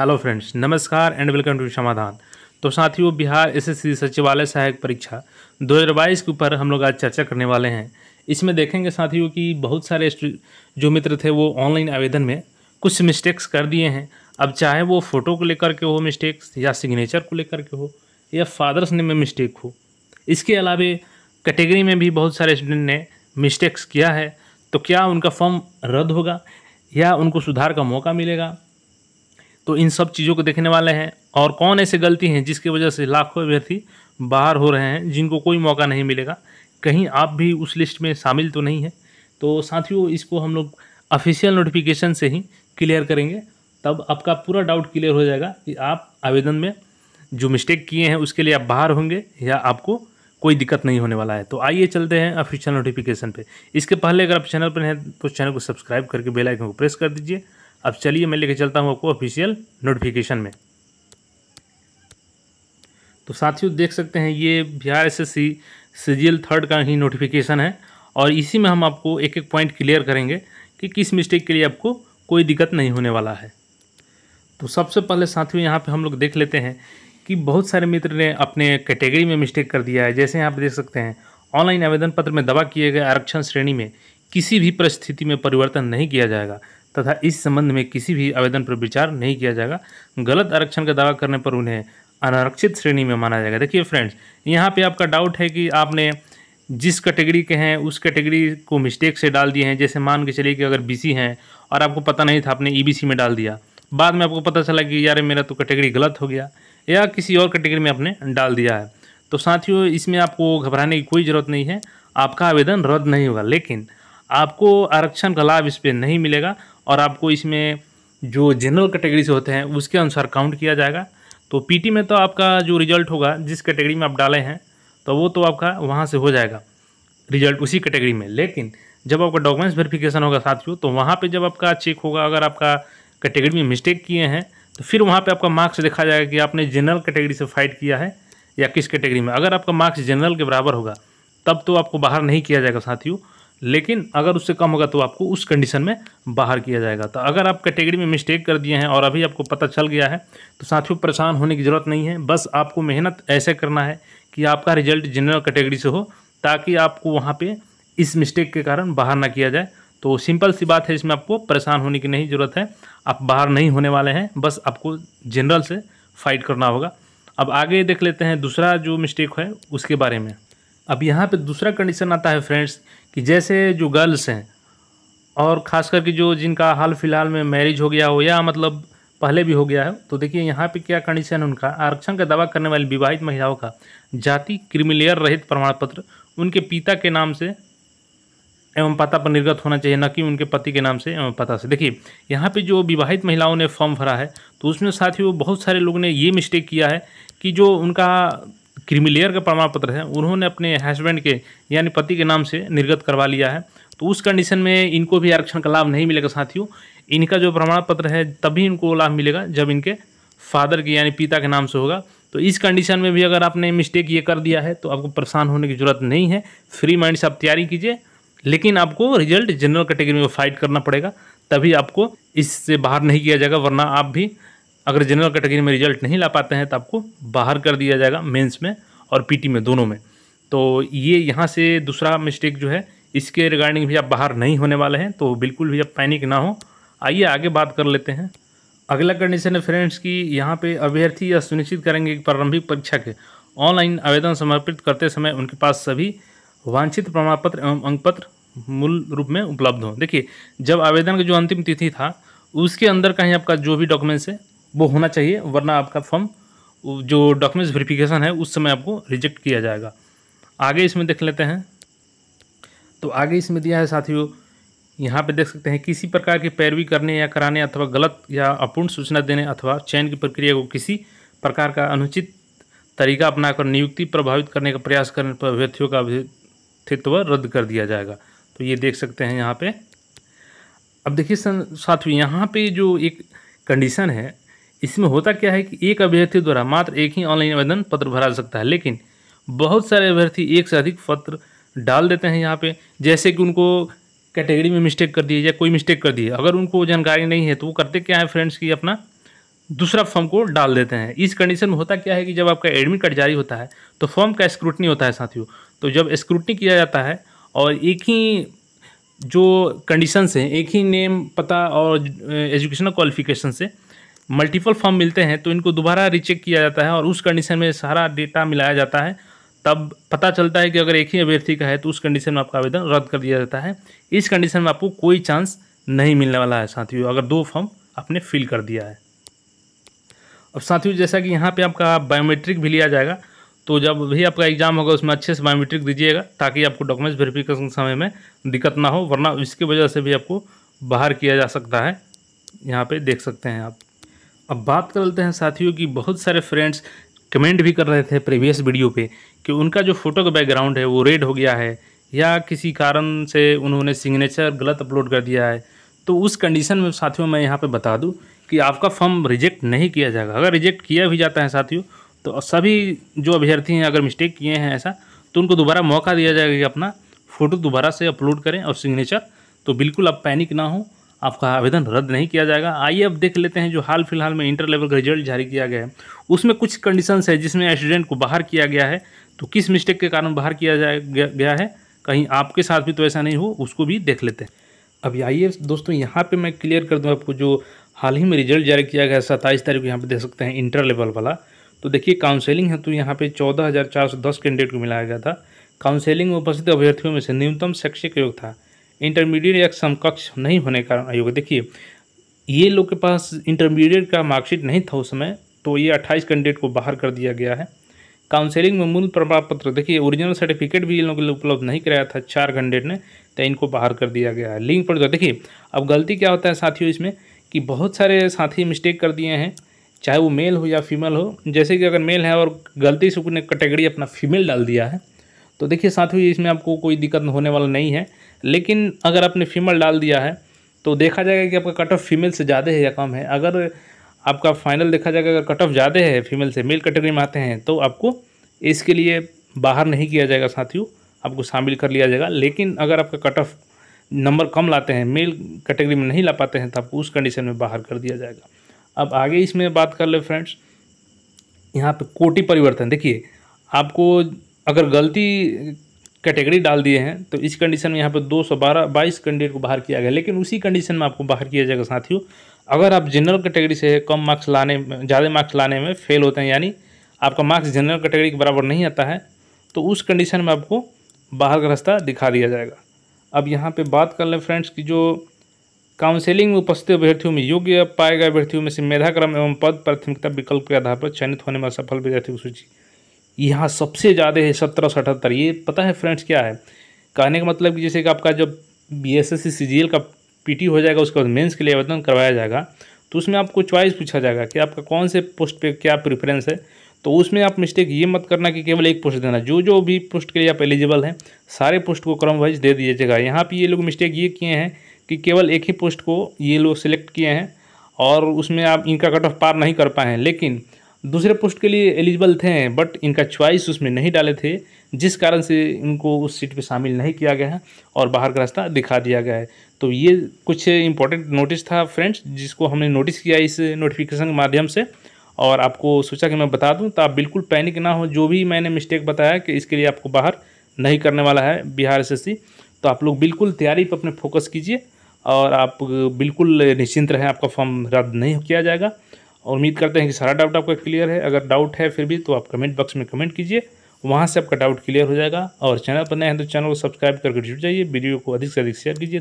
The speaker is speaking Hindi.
हेलो फ्रेंड्स नमस्कार एंड वेलकम टू समाधान तो साथियों बिहार एसएससी सचिवालय सहायक परीक्षा 2022 के ऊपर हम लोग आज चर्चा करने वाले हैं इसमें देखेंगे साथियों कि बहुत सारे जो मित्र थे वो ऑनलाइन आवेदन में कुछ मिस्टेक्स कर दिए हैं अब चाहे वो फ़ोटो को लेकर के हो मिस्टेक्स या सिग्नेचर को लेकर के हो या फादर्स नेम में मिस्टेक हो इसके अलावे कैटेगरी में भी बहुत सारे स्टूडेंट ने मिस्टेक्स किया है तो क्या उनका फॉर्म रद्द होगा या उनको सुधार का मौका मिलेगा तो इन सब चीज़ों को देखने वाले हैं और कौन ऐसे गलती हैं जिसकी वजह से लाखों अभ्यर्थी बाहर हो रहे हैं जिनको कोई मौका नहीं मिलेगा कहीं आप भी उस लिस्ट में शामिल तो नहीं है तो साथियों इसको हम लोग ऑफिशियल नोटिफिकेशन से ही क्लियर करेंगे तब आपका पूरा डाउट क्लियर हो जाएगा कि आप आवेदन में जो मिस्टेक किए हैं उसके लिए आप बाहर होंगे या आपको कोई दिक्कत नहीं होने वाला है तो आइए चलते हैं ऑफिशियल नोटिफिकेशन पे इसके पहले अगर आप चैनल पर हैं तो चैनल को सब्सक्राइब करके बेल आइकन को प्रेस कर दीजिए अब चलिए मैं लेके चलता हूँ आपको ऑफिशियल नोटिफिकेशन में तो साथियों देख सकते हैं ये Bihar S S C third का ही नोटिफिकेशन है और इसी में हम आपको एक एक पॉइंट क्लियर करेंगे कि किस मिस्टेक के लिए आपको कोई दिक्कत नहीं होने वाला है तो सबसे पहले साथियों यहाँ पे हम लोग देख लेते हैं कि बहुत सारे मित्र ने अपने कैटेगरी में मिस्टेक कर दिया है जैसे यहाँ पर देख सकते हैं ऑनलाइन आवेदन पत्र में दबा किए गए आरक्षण श्रेणी में किसी भी परिस्थिति में परिवर्तन नहीं किया जाएगा तथा इस संबंध में किसी भी आवेदन पर विचार नहीं किया जाएगा गलत आरक्षण का दावा करने पर उन्हें अनारक्षित श्रेणी में माना जाएगा देखिए फ्रेंड्स यहाँ पे आपका डाउट है कि आपने जिस कैटेगरी के हैं उस कैटेगरी को मिस्टेक से डाल दिए हैं जैसे मान के चलिए कि अगर बीसी हैं और आपको पता नहीं था आपने ईबीसी e में डाल दिया बाद में आपको पता चला कि यार मेरा तो कैटेगरी गलत हो गया या किसी और कैटेगरी में आपने डाल दिया है तो साथियों इसमें आपको घबराने की कोई ज़रूरत नहीं है आपका आवेदन रद्द नहीं होगा लेकिन आपको आरक्षण का लाभ इस पर नहीं मिलेगा और आपको इसमें जो जनरल कैटेगरी से होते हैं उसके अनुसार काउंट किया जाएगा तो पीटी में तो आपका जो रिजल्ट होगा जिस कैटेगरी में आप डाले हैं तो वो तो आपका वहाँ से हो जाएगा रिजल्ट उसी कैटेगरी में लेकिन जब आपका डॉक्यूमेंट्स वेरिफिकेशन होगा साथियों तो वहाँ पे जब आपका चेक होगा अगर आपका कैटेगरी में मिस्टेक किए हैं तो फिर वहाँ पे आपका मार्क्स देखा जाएगा कि आपने जनरल कैटेगरी से फाइट किया है या किस कैटेगरी में अगर आपका मार्क्स जनरल के बराबर होगा तब तो आपको बाहर नहीं किया जाएगा साथियों लेकिन अगर उससे कम होगा तो आपको उस कंडीशन में बाहर किया जाएगा तो अगर आप कैटेगरी में मिस्टेक कर दिए हैं और अभी आपको पता चल गया है तो साथियों परेशान होने की ज़रूरत नहीं है बस आपको मेहनत ऐसे करना है कि आपका रिजल्ट जनरल कैटेगरी से हो ताकि आपको वहाँ पर इस मिस्टेक के कारण बाहर ना किया जाए तो सिंपल सी बात है इसमें आपको परेशान होने की नहीं ज़रूरत है आप बाहर नहीं होने वाले हैं बस आपको जनरल से फाइट करना होगा अब आगे देख लेते हैं दूसरा जो मिस्टेक है उसके बारे में अब यहाँ पे दूसरा कंडीशन आता है फ्रेंड्स कि जैसे जो गर्ल्स हैं और ख़ास करके जो जिनका हाल फिलहाल में मैरिज हो गया हो या मतलब पहले भी हो गया है तो देखिए यहाँ पे क्या कंडीशन है उनका आरक्षण का दावा करने वाली विवाहित महिलाओं का जाति क्रिमिलेयर रहित प्रमाण पत्र उनके पिता के नाम से एवं पता पर निर्गत होना चाहिए न कि उनके पति के नाम से एवं पता से देखिए यहाँ पे जो विवाहित महिलाओं ने फॉर्म भरा है तो उसमें साथ ही वो बहुत सारे लोगों ने ये मिस्टेक किया है कि जो उनका क्रिमिलेयर का प्रमाण पत्र है उन्होंने अपने हस्बैंड के यानी पति के नाम से निर्गत करवा लिया है तो उस कंडीशन में इनको भी आरक्षण का लाभ नहीं मिलेगा साथियों इनका जो प्रमाण पत्र है तभी इनको लाभ मिलेगा जब इनके फादर के यानी पिता के नाम से होगा तो इस कंडीशन में भी अगर आपने मिस्टेक ये कर दिया है तो आपको परेशान होने की ज़रूरत नहीं है फ्री माइंड से आप तैयारी कीजिए लेकिन आपको रिजल्ट जनरल कैटेगरी में फाइट करना पड़ेगा तभी आपको इससे बाहर नहीं किया जाएगा वरना आप भी अगर जनरल कैटेगरी में रिजल्ट नहीं ला पाते हैं तो आपको बाहर कर दिया जाएगा मेंस में और पीटी में दोनों में तो ये यहाँ से दूसरा मिस्टेक जो है इसके रिगार्डिंग भी आप बाहर नहीं होने वाले हैं तो बिल्कुल भी आप पैनिक ना हो आइए आगे बात कर लेते हैं अगला कंडीशन है फ्रेंड्स की यहाँ पर अभ्यर्थी यह सुनिश्चित करेंगे कि प्रारंभिक परीक्षा के ऑनलाइन आवेदन समर्पित करते समय उनके पास सभी वांछित प्रमाण पत्र एवं अंक पत्र मूल रूप में उपलब्ध हों देखिए जब आवेदन का जो अंतिम तिथि था उसके अंदर कहीं आपका जो भी डॉक्यूमेंट्स है वो होना चाहिए वरना आपका फॉर्म जो डॉक्यूमेंट्स वेरिफिकेशन है उस समय आपको रिजेक्ट किया जाएगा आगे इसमें देख लेते हैं तो आगे इसमें दिया है साथियों यहाँ पे देख सकते हैं किसी प्रकार की पैरवी करने या कराने अथवा गलत या अपूर्ण सूचना देने अथवा चयन की प्रक्रिया को किसी प्रकार का अनुचित तरीका अपनाकर नियुक्ति प्रभावित करने का प्रयास करने पर अभ्यर्थियों का अभ्यर्थित्व रद्द कर दिया जाएगा तो ये देख सकते हैं यहाँ पे अब देखिए साथियों यहाँ पे जो एक कंडीशन है इसमें होता क्या है कि एक अभ्यर्थी द्वारा मात्र एक ही ऑनलाइन आवेदन पत्र भरा सकता है लेकिन बहुत सारे अभ्यर्थी एक से अधिक पत्र डाल देते हैं यहाँ पे जैसे कि उनको कैटेगरी में मिस्टेक कर दिए या कोई मिस्टेक कर दिए अगर उनको जानकारी नहीं है तो वो करते क्या है फ्रेंड्स की अपना दूसरा फॉर्म को डाल देते हैं इस कंडीशन में होता क्या है कि जब आपका एडमिट कार्ड जारी होता है तो फॉर्म का स्क्रूटनी होता है साथियों तो जब स्क्रूटनी किया जाता है और एक ही जो कंडीशन से एक ही नेम पता और एजुकेशनल क्वालिफिकेशन से मल्टीपल फॉर्म मिलते हैं तो इनको दोबारा रिचेक किया जाता है और उस कंडीशन में सारा डेटा मिलाया जाता है तब पता चलता है कि अगर एक ही अभ्यर्थी का है तो उस कंडीशन में आपका आवेदन रद्द कर दिया जाता है इस कंडीशन में आपको कोई चांस नहीं मिलने वाला है साथियों अगर दो फॉर्म आपने फिल कर दिया है अब साथियों जैसा कि यहाँ पे आपका बायोमेट्रिक भी लिया जाएगा तो जब भी आपका एग्जाम होगा उसमें अच्छे से बायोमेट्रिक दीजिएगा ताकि आपको डॉक्यूमेंट्स वेरिफिकेशन समय में दिक्कत ना हो वरना इसकी वजह से भी आपको बाहर किया जा सकता है यहाँ पे देख सकते हैं आप अब बात कर लेते हैं साथियों की बहुत सारे फ्रेंड्स कमेंट भी कर रहे थे प्रीवियस वीडियो पे कि उनका जो फ़ोटो का बैकग्राउंड है वो रेड हो गया है या किसी कारण से उन्होंने सिग्नेचर गलत अपलोड कर दिया है तो उस कंडीशन में साथियों मैं यहाँ पे बता दूँ कि आपका फॉर्म रिजेक्ट नहीं किया जाएगा अगर रिजेक्ट किया भी जाता है साथियों तो सभी जो अभ्यर्थी हैं अगर मिस्टेक किए हैं ऐसा तो उनको दोबारा मौका दिया जाएगा कि अपना फ़ोटो दोबारा से अपलोड करें और सिग्नेचर तो बिल्कुल आप पैनिक ना हों आपका आवेदन रद्द नहीं किया जाएगा आइए अब देख लेते हैं जो हाल फिलहाल में इंटर लेवल का रिजल्ट जारी किया गया है उसमें कुछ कंडीशंस है जिसमें स्टूडेंट को बाहर किया गया है तो किस मिस्टेक के कारण बाहर किया जा गया है कहीं आपके साथ भी तो ऐसा नहीं हो उसको भी देख लेते हैं अभी आइए दोस्तों यहाँ पर मैं क्लियर कर दूँ आपको जो हाल ही में रिजल्ट जारी किया गया है सत्ताईस तारीख को यहाँ पर देख सकते हैं इंटर लेवल वाला तो देखिए काउंसलिंग है तो यहाँ पर चौदह हज़ार चार सौ दस कैंडिडेट को मिलाया गया था काउंसलिंग में उपस्थित अभ्यर्थियों में से न्यूनतम शैक्षिक योग था इंटरमीडिएट या समकक्ष नहीं होने का अयोग्य देखिए ये लोग के पास इंटरमीडिएट का मार्कशीट नहीं था उस समय तो ये अट्ठाईस कैंडिडेट को बाहर कर दिया गया है काउंसिलिंग में मूल प्रमाण पत्र देखिए ओरिजिनल सर्टिफिकेट भी इन लोगों के लिए उपलब्ध नहीं कराया था चार कैंडिडेट ने तो इनको बाहर कर दिया गया है लिंक पर देखिए अब गलती क्या होता है साथियों इसमें कि बहुत सारे साथी मिस्टेक कर दिए हैं चाहे वो मेल हो या फीमेल हो जैसे कि अगर मेल है और गलती से उसने कैटेगरी अपना फीमेल डाल दिया है तो देखिए साथियों इसमें आपको कोई दिक्कत होने वाला नहीं है लेकिन अगर आपने फीमेल डाल दिया है तो देखा जाएगा कि आपका कट ऑफ फीमेल से ज़्यादा है या कम है अगर आपका फाइनल देखा जाएगा अगर कट ऑफ ज़्यादा है फीमेल से मेल कैटेगरी में आते हैं तो आपको इसके लिए बाहर नहीं किया जाएगा साथियों आपको शामिल कर लिया जाएगा लेकिन अगर आपका कट ऑफ नंबर कम लाते हैं मेल कैटेगरी में नहीं ला पाते हैं तो आपको उस कंडीशन में बाहर कर दिया जाएगा अब आगे इसमें बात कर ले फ्रेंड्स यहाँ पर कोटि परिवर्तन देखिए आपको अगर गलती कैटेगरी डाल दिए हैं तो इस कंडीशन में यहाँ पर दो सौ बारह बाईस कैंडिडेट को बाहर किया गया लेकिन उसी कंडीशन में आपको बाहर किया जाएगा साथियों अगर आप जनरल कैटेगरी से कम मार्क्स लाने ज़्यादा मार्क्स लाने में फेल होते हैं यानी आपका मार्क्स जनरल कैटेगरी के बराबर नहीं आता है तो उस कंडीशन में आपको बाहर का रास्ता दिखा दिया जाएगा अब यहाँ पर बात कर लें फ्रेंड्स की जो काउंसिलिंग में उपस्थित अभ्यर्थियों में योग्य पाए गए अभ्यर्थियों में से मेधाक्रम एवं पद प्राथमिकता विकल्प के आधार पर चयनित होने में असफल विद्यार्थियों की सूची यहाँ सबसे ज़्यादा है सत्रह सौ अठहत्तर ये पता है फ्रेंड्स क्या है कहने का मतलब कि जैसे कि आपका जब बी एस एस सी का पीटी हो जाएगा उसके बाद मेंस के लिए आवेदन करवाया जाएगा तो उसमें आपको चॉइस पूछा जाएगा कि आपका कौन से पोस्ट पे क्या प्रेफरेंस है तो उसमें आप मिस्टेक ये मत करना कि केवल एक पोस्ट देना जो जो भी पोस्ट के लिए आप एलिजिबल हैं सारे पोस्ट को क्रम वाइज दे दीजिएगा यहाँ पर ये लोग मिस्टेक ये किए हैं कि केवल एक ही पोस्ट को ये लोग सिलेक्ट किए हैं और उसमें आप इनका कट ऑफ पार नहीं कर पाए हैं लेकिन दूसरे पोस्ट के लिए एलिजिबल थे बट इनका च्वाइस उसमें नहीं डाले थे जिस कारण से इनको उस सीट पे शामिल नहीं किया गया है और बाहर का रास्ता दिखा दिया गया है तो ये कुछ इंपॉर्टेंट नोटिस था फ्रेंड्स जिसको हमने नोटिस किया इस नोटिफिकेशन के माध्यम से और आपको सोचा कि मैं बता दूं तो आप बिल्कुल पैनिक ना हो जो भी मैंने मिस्टेक बताया कि इसके लिए आपको बाहर नहीं करने वाला है बिहार एस तो आप लोग बिल्कुल तैयारी पर अपने फोकस कीजिए और आप बिल्कुल निश्चिंत रहें आपका फॉर्म रद्द नहीं किया जाएगा और उम्मीद करते हैं कि सारा डाउट आपका क्लियर है अगर डाउट है फिर भी तो आप कमेंट बॉक्स में कमेंट कीजिए वहाँ से आपका डाउट क्लियर हो जाएगा और चैनल पर नए हैं तो चैनल को सब्सक्राइब करके जुट जाइए वीडियो को अधिक से अधिक शेयर कीजिए